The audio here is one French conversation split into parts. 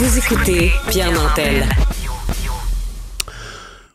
Vous écoutez Pierre Nantel.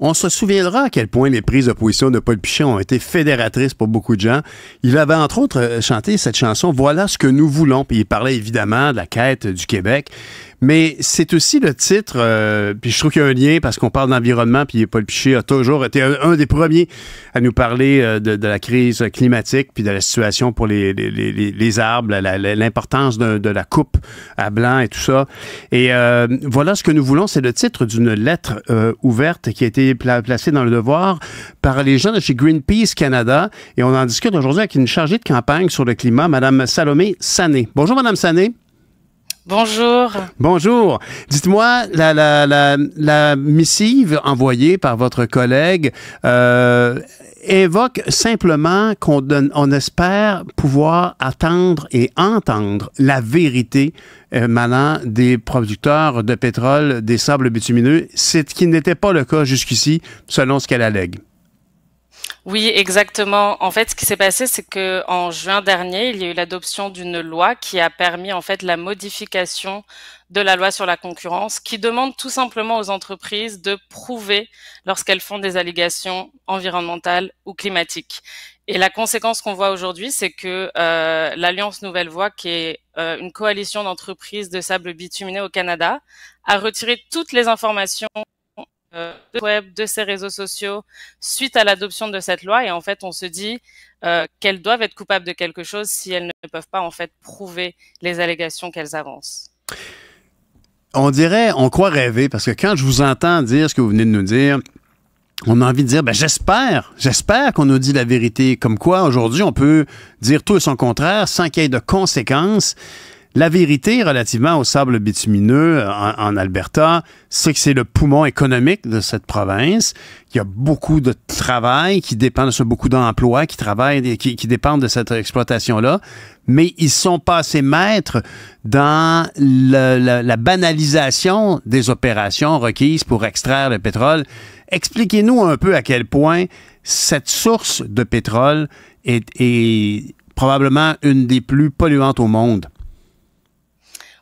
On se souviendra à quel point les prises de position de Paul Pichon ont été fédératrices pour beaucoup de gens. Il avait entre autres euh, chanté cette chanson Voilà ce que nous voulons, puis il parlait évidemment de la quête du Québec mais c'est aussi le titre, euh, puis je trouve qu'il y a un lien parce qu'on parle d'environnement, puis Paul Piché a toujours été un, des premiers à nous parler euh, de, la crise climatique, puis de la situation pour les, arbres, l'importance de, la coupe à blanc et tout ça. Et euh, voilà ce que nous voulons, c'est le titre d'une lettre ouverte qui a été placée dans le devoir par les gens de chez Greenpeace Canada, et on en discute aujourd'hui avec une chargée de campagne sur le climat, Madame Salomé Sané. Bonjour Madame Sané. Bonjour. Bonjour. Dites-moi, la, missive envoyée par votre collègue euh, évoque simplement qu'on on espère pouvoir attendre et entendre la vérité euh, malin des producteurs de pétrole des sables bitumineux, ce qui n'était pas le cas jusqu'ici, selon ce qu'elle allègue. Oui, exactement. En fait, ce qui s'est passé, c'est que en juin dernier, il y a eu l'adoption d'une loi qui a permis en fait la modification de la loi sur la concurrence, qui demande tout simplement aux entreprises de prouver lorsqu'elles font des allégations environnementales ou climatiques. Et la conséquence qu'on voit aujourd'hui, c'est que euh, l'Alliance Nouvelle Voix, qui est euh, une coalition d'entreprises de sable bituminé au Canada, a retiré toutes les informations euh, de web, de ces réseaux sociaux, suite à l'adoption de cette loi. Et en fait, on se dit euh, qu'elles doivent être coupables de quelque chose si elles ne peuvent pas en fait prouver les allégations qu'elles avancent. On dirait, on croit rêver, parce que quand je vous entends dire ce que vous venez de nous dire, on a envie de dire, ben j'espère, j'espère qu'on nous dit la vérité, comme quoi aujourd'hui on peut dire tout et son contraire sans qu'il y ait de conséquences. La vérité relativement au sable bitumineux euh, en, Alberta, c'est que c'est le poumon économique de cette province. Il y a beaucoup de travail qui dépend de ce, beaucoup d'emplois qui travaillent, qui, qui dépendent de cette exploitation-là. Mais ils sont pas assez maîtres dans la, banalisation des opérations requises pour extraire le pétrole. Expliquez-nous un peu à quel point cette source de pétrole est probablement une des plus polluantes au monde.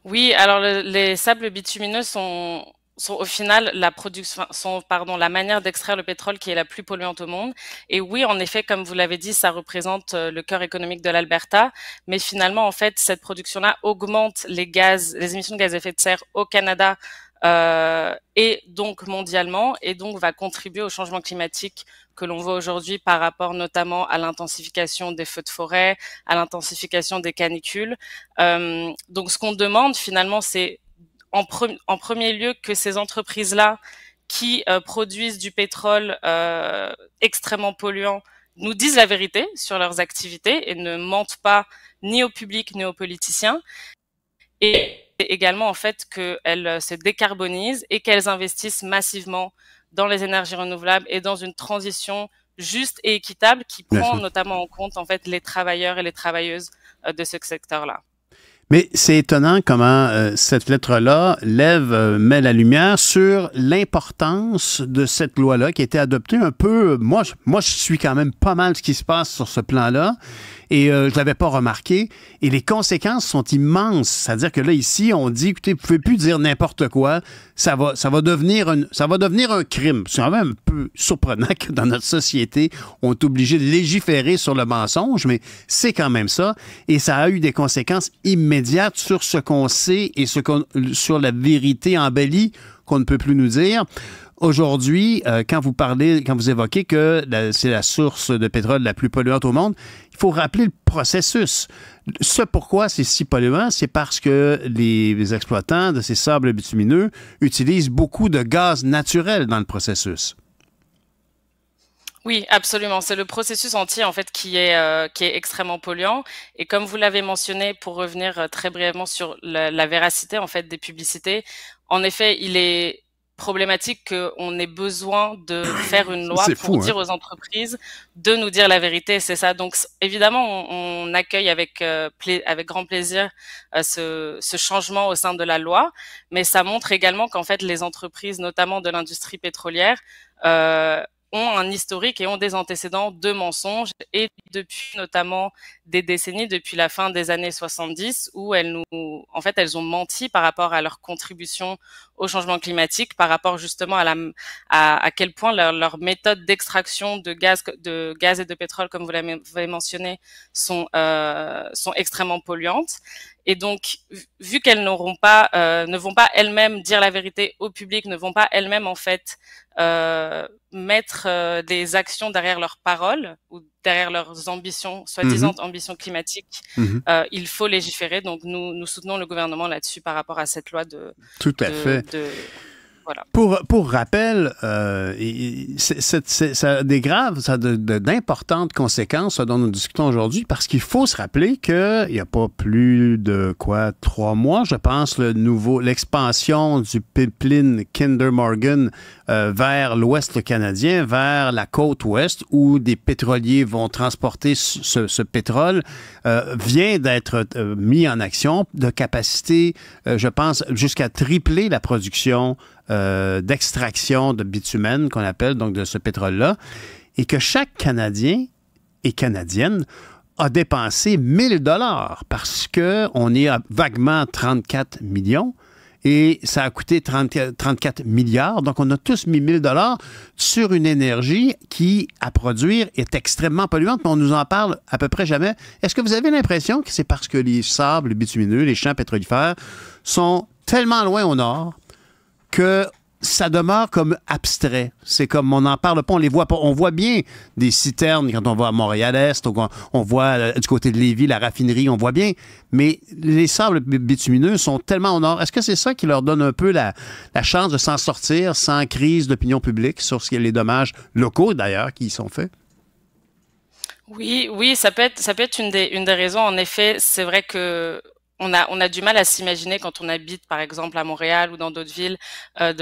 Oui, alors les sables bitumineux sont, sont au final la production, sont, pardon, la manière d'extraire le pétrole qui est la plus polluante au monde. Et oui, en effet, comme vous l'avez dit, ça représente euh, le cœur économique de l'Alberta. Mais finalement, en fait, cette production-là augmente les gaz, les émissions de gaz à effet de serre au Canada euh, et donc mondialement, et donc va contribuer au changement climatique que l'on voit aujourd'hui par rapport notamment à l'intensification des feux de forêt, à l'intensification des canicules. Euh, donc ce qu'on demande finalement, c'est en, en, premier lieu que ces entreprises-là qui euh, produisent du pétrole extrêmement polluant nous disent la vérité sur leurs activités et ne mentent pas ni au public ni aux politiciens et également en fait qu'elles euh, se décarbonisent et qu'elles investissent massivement dans les énergies renouvelables et dans une transition juste et équitable qui prend notamment en compte en fait les travailleurs et les travailleuses euh, de ce secteur-là. Mais c'est étonnant comment euh, cette lettre-là lève, euh, met la lumière sur l'importance de cette loi-là qui a été adoptée un peu. Moi, je, moi, je suis quand même pas mal ce qui se passe sur ce plan-là et euh, je ne l'avais pas remarqué. Et les conséquences sont immenses. C'est-à-dire que là, ici, on dit, écoutez, vous ne pouvez plus dire n'importe quoi. Ça va, ça, va devenir ça va devenir un crime. C'est quand même un peu surprenant que dans notre société, on est obligé de légiférer sur le mensonge, mais c'est quand même ça. Et ça a eu des conséquences immenses sur ce qu'on sait et sur la vérité embellie qu'on ne peut plus nous dire. Aujourd'hui, euh, quand vous parlez, quand vous évoquez que c'est la source de pétrole la plus polluante au monde, il faut rappeler le processus. Ce pourquoi c'est si polluant, c'est parce que les exploitants de ces sables bitumineux utilisent beaucoup de gaz naturel dans le processus. Oui, absolument. C'est le processus entier en fait qui est euh, qui est extrêmement polluant. Et comme vous l'avez mentionné, pour revenir euh, très brièvement sur la, véracité en fait des publicités, en effet, il est problématique qu'on ait besoin de faire une loi pour hein. dire aux entreprises de nous dire la vérité. C'est ça. Donc évidemment, on, accueille avec euh, avec grand plaisir ce, ce changement au sein de la loi, mais ça montre également qu'en fait les entreprises, notamment de l'industrie pétrolière, euh, ont un historique et ont des antécédents de mensonges et depuis notamment des décennies, depuis la fin des années 70, où elles nous, en fait, elles ont menti par rapport à leur contribution au changement climatique par rapport justement à, la, à, à quel point leur, méthodes méthode d'extraction de gaz, de gaz et de pétrole, comme vous l'avez mentionné, sont, euh, sont extrêmement polluantes. Et donc, vu qu'elles n'auront pas, euh, ne vont pas elles-mêmes dire la vérité au public, ne vont pas elles-mêmes en fait euh, mettre euh, des actions derrière leurs paroles ou derrière leurs ambitions, soi-disant mmh ambitions climatiques. Mmh euh, il faut légiférer. Donc, nous, nous soutenons le gouvernement là-dessus par rapport à cette loi de. Tout à fait. De, pour, pour rappel, euh, ça a des graves, ça a d'importantes conséquences, dont nous discutons aujourd'hui, parce qu'il faut se rappeler qu'il n'y a pas plus de quoi trois mois, je pense, le nouveau l'expansion du pipeline Kinder Morgan euh, vers l'Ouest canadien, vers la côte ouest, où des pétroliers vont transporter ce, pétrole, euh, vient d'être mis en action de capacité, je pense, jusqu'à tripler la production euh, d'extraction de bitumen qu'on appelle, donc de ce pétrole-là, et que chaque Canadien et Canadienne a dépensé 1000 dollars parce qu'on est à vaguement 34 millions et ça a coûté 34 milliards. Donc, on a tous mis 1000 dollars sur une énergie qui, à produire, est extrêmement polluante, mais on nous en parle à peu près jamais. Est-ce que vous avez l'impression que c'est parce que les sables bitumineux, les champs pétrolifères sont tellement loin au nord que ça demeure comme abstrait. C'est comme on n'en parle pas, on les voit pas. On voit bien des citernes quand on va à Montréal-Est, on, voit euh, du côté de Lévis la raffinerie, on voit bien. Mais les sables bitumineux sont tellement au nord. Est-ce que c'est ça qui leur donne un peu la, chance de s'en sortir sans crise d'opinion publique sur ce qui est les dommages locaux d'ailleurs qui y sont faits? Oui, oui, ça peut être, ça peut être une des, une des raisons. En effet, c'est vrai que on a, du mal à s'imaginer quand on habite, par exemple, à Montréal ou dans d'autres villes, euh,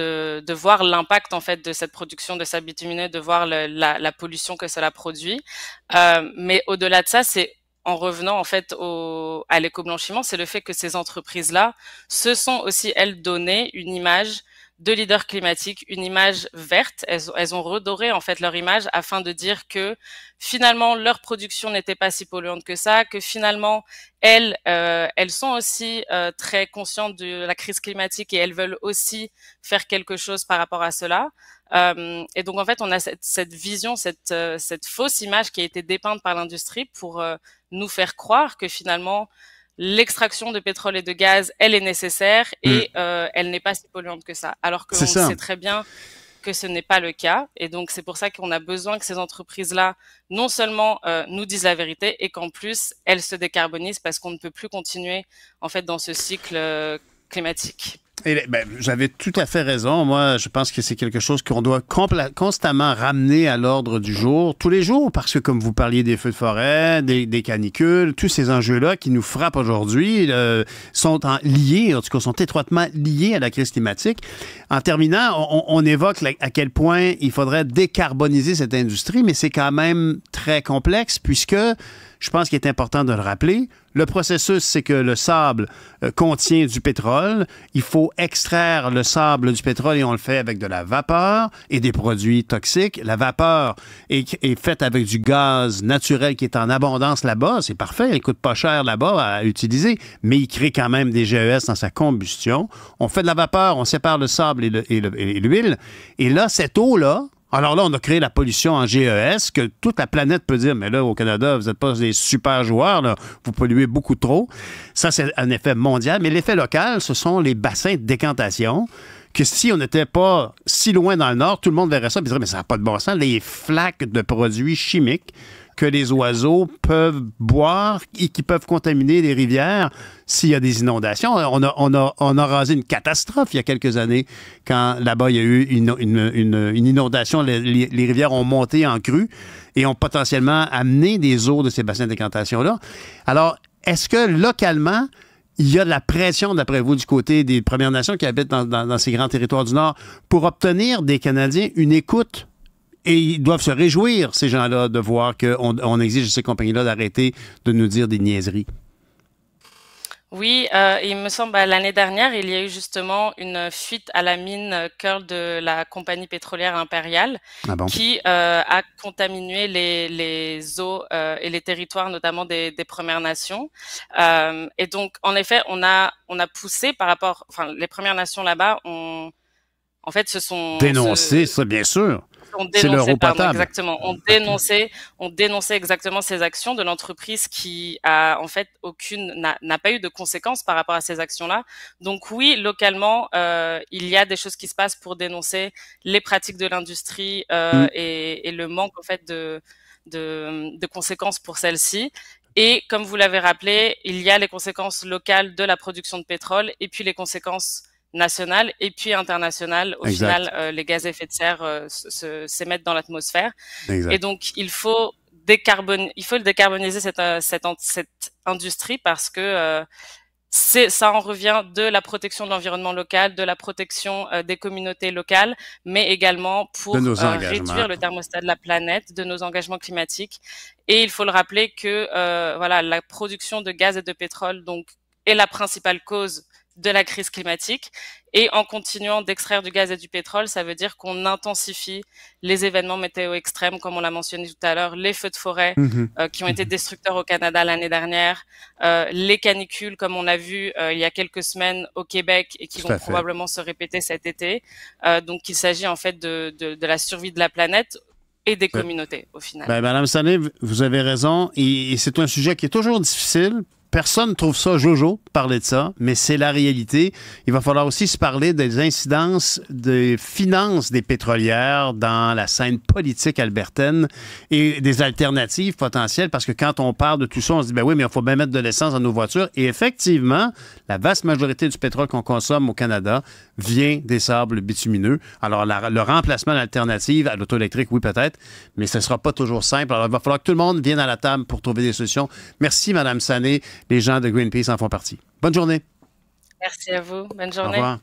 de, voir l'impact en fait de cette production de sa bitumineux, de voir la, pollution que cela produit. Euh, mais au-delà de ça, c'est en revenant en fait au, à l'éco-blanchiment, c'est le fait que ces entreprises-là se sont aussi elles données une image de leaders climatiques une image verte. Elles, elles, ont redoré en fait leur image afin de dire que finalement leur production n'était pas si polluante que ça, que finalement elles euh, elles sont aussi euh, très conscientes de la crise climatique et elles veulent aussi faire quelque chose par rapport à cela. Euh, et donc en fait on a cette, cette vision, cette, euh, cette fausse image qui a été dépeinte par l'industrie pour nous faire croire que finalement l'extraction de pétrole et de gaz, elle est nécessaire et mm. euh, elle n'est pas si polluante que ça. Alors que on sait très bien que ce n'est pas le cas. Et donc, c'est pour ça qu'on a besoin que ces entreprises-là, non seulement euh, nous disent la vérité, et qu'en plus, elles se décarbonisent parce qu'on ne peut plus continuer, en fait, dans ce cycle euh, climatique. Ben, J'avais tout à fait raison. Moi, je pense que c'est quelque chose qu'on doit constamment ramener à l'ordre du jour, tous les jours, parce que comme vous parliez des feux de forêt, des, canicules, tous ces enjeux-là qui nous frappent aujourd'hui euh, sont en, liés, en tout cas, sont étroitement liés à la crise climatique. En terminant, on, évoque à quel point il faudrait décarboniser cette industrie, mais c'est quand même très complexe puisque je pense qu'il est important de le rappeler. Le processus, c'est que le sable euh, contient du pétrole. Il faut extraire le sable du pétrole et on le fait avec de la vapeur et des produits toxiques. La vapeur est, est faite avec du gaz naturel qui est en abondance là-bas. C'est parfait. Elle coûte pas cher là-bas à utiliser, mais il crée quand même des GES dans sa combustion. On fait de la vapeur, on sépare le sable et l'huile. et là, cette eau-là, alors là, on a créé la pollution en GES, que toute la planète peut dire, mais là, au Canada, vous n'êtes pas des super joueurs, vous polluez beaucoup trop. Ça, c'est un effet mondial. Mais l'effet local, ce sont les bassins de décantation, que si on n'était pas si loin dans le nord, tout le monde verrait ça et dirait, mais ça n'a pas de bon sens, les flaques de produits chimiques que les oiseaux peuvent boire et qui peuvent contaminer les rivières s'il y a des inondations. On a, on, on rasé une catastrophe il y a quelques années quand là-bas il y a eu une, inondation. Les, rivières ont monté en crue et ont potentiellement amené des eaux de ces bassins dincantation là Alors, est-ce que localement, il y a de la pression, d'après vous, du côté des Premières Nations qui habitent dans, ces grands territoires du Nord pour obtenir des Canadiens une écoute et ils doivent se réjouir, ces gens-là, de voir qu'on on exige de ces compagnies-là d'arrêter de nous dire des niaiseries. Oui, euh, il me semble bah, l'année dernière, il y a eu justement une fuite à la mine Curl euh, de la compagnie pétrolière impériale ah qui euh, a contaminé les, eaux et les territoires notamment des, Premières Nations. et donc, en effet, on a on a poussé par rapport, enfin, les Premières Nations là-bas ont en fait se sont dénoncés c'est ça bien sûr on dénonçait, pardon, exactement, on dénonçait, on dénonçait exactement ces actions de l'entreprise qui a en fait aucune n'a pas eu de conséquences par rapport à ces actions-là. Donc oui, localement, euh, il y a des choses qui se passent pour dénoncer les pratiques de l'industrie euh, mm. et, le manque en fait de, de, de conséquences pour celles-ci. Et comme vous l'avez rappelé, il y a les conséquences locales de la production de pétrole et puis les conséquences nationale et puis internationale. Au final, euh, les gaz à effet de serre euh, s'émettent dans l'atmosphère. Et donc, il faut décarbon... il faut décarboniser cette, euh, cette, cette industrie parce que euh, ça en revient de la protection de l'environnement local, de la protection euh, des communautés locales, mais également pour réduire le thermostat de la planète, de nos engagements climatiques. Et il faut le rappeler que voilà, la production de gaz et de pétrole donc est la principale cause de la crise climatique. Et en continuant d'extraire du gaz et du pétrole, ça veut dire qu'on intensifie les événements météo extrêmes, comme on l'a mentionné tout à l'heure, les feux de forêt mmh euh, qui ont mmh été destructeurs au Canada l'année dernière, euh, les canicules, comme on a vu euh, il y a quelques semaines au Québec et qui vont probablement se répéter cet été. donc il s'agit en fait de, de, la survie de la planète et des communautés, au final. Ben, Madame Sané, vous avez raison. et c'est un sujet qui est toujours difficile Personne ne trouve ça jojo de parler de ça, mais c'est la réalité. Il va falloir aussi se parler des incidences des finances des pétrolières dans la scène politique albertaine et des alternatives potentielles, parce que quand on parle de tout ça, on se dit, ben oui, mais il faut bien mettre de l'essence dans nos voitures. Et effectivement, la vaste majorité du pétrole qu'on consomme au Canada vient des sables bitumineux. Alors, le remplacement d'alternatives à l'auto électrique, oui, peut-être, mais ce ne sera pas toujours simple. Alors, il va falloir que tout le monde vienne à la table pour trouver des solutions. Merci, Madame Sané les gens de Greenpeace en font partie. Bonne journée. Merci à vous. Bonne journée.